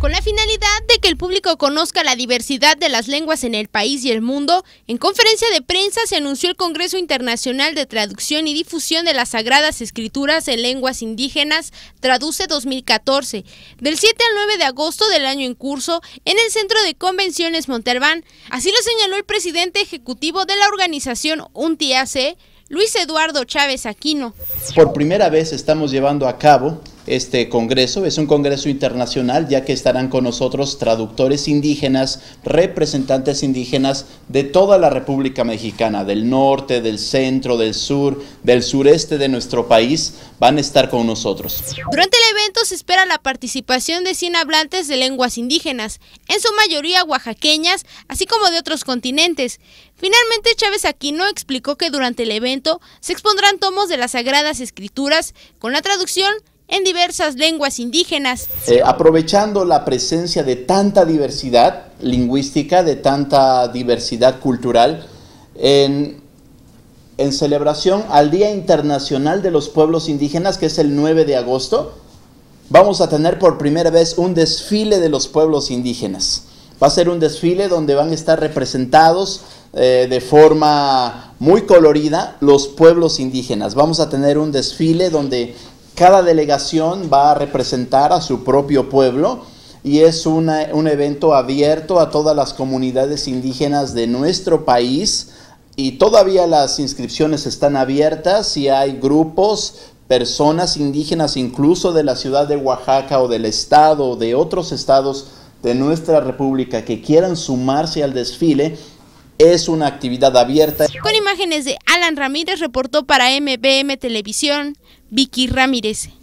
Con la finalidad de que el público conozca la diversidad de las lenguas en el país y el mundo, en conferencia de prensa se anunció el Congreso Internacional de Traducción y Difusión de las Sagradas Escrituras en Lenguas Indígenas, Traduce 2014, del 7 al 9 de agosto del año en curso, en el Centro de Convenciones Monterván. Así lo señaló el presidente ejecutivo de la organización UNTIAC, Luis Eduardo Chávez Aquino. Por primera vez estamos llevando a cabo este congreso. Es un congreso internacional, ya que estarán con nosotros traductores indígenas, representantes indígenas de toda la República Mexicana, del norte, del centro, del sur, del sureste de nuestro país, van a estar con nosotros. Durante el evento se espera la participación de 100 hablantes de lenguas indígenas, en su mayoría oaxaqueñas, así como de otros continentes. Finalmente, Chávez Aquino explicó que durante el evento se expondrán tomos de las Sagradas Escrituras con la traducción en diversas lenguas indígenas. Eh, aprovechando la presencia de tanta diversidad lingüística, de tanta diversidad cultural, en, celebración al Día Internacional de los Pueblos Indígenas, que es el 9 de agosto, vamos a tener por primera vez un desfile de los pueblos indígenas. Va a ser un desfile donde van a estar representados eh, de forma muy colorida los pueblos indígenas. Vamos a tener un desfile donde cada delegación va a representar a su propio pueblo y es un evento abierto a todas las comunidades indígenas de nuestro país y todavía las inscripciones están abiertas Si hay grupos, personas indígenas incluso de la ciudad de Oaxaca o del estado o de otros estados de nuestra república que quieran sumarse al desfile es una actividad abierta. Con imágenes de Alan Ramírez reportó para MBM Televisión Vicky Ramírez.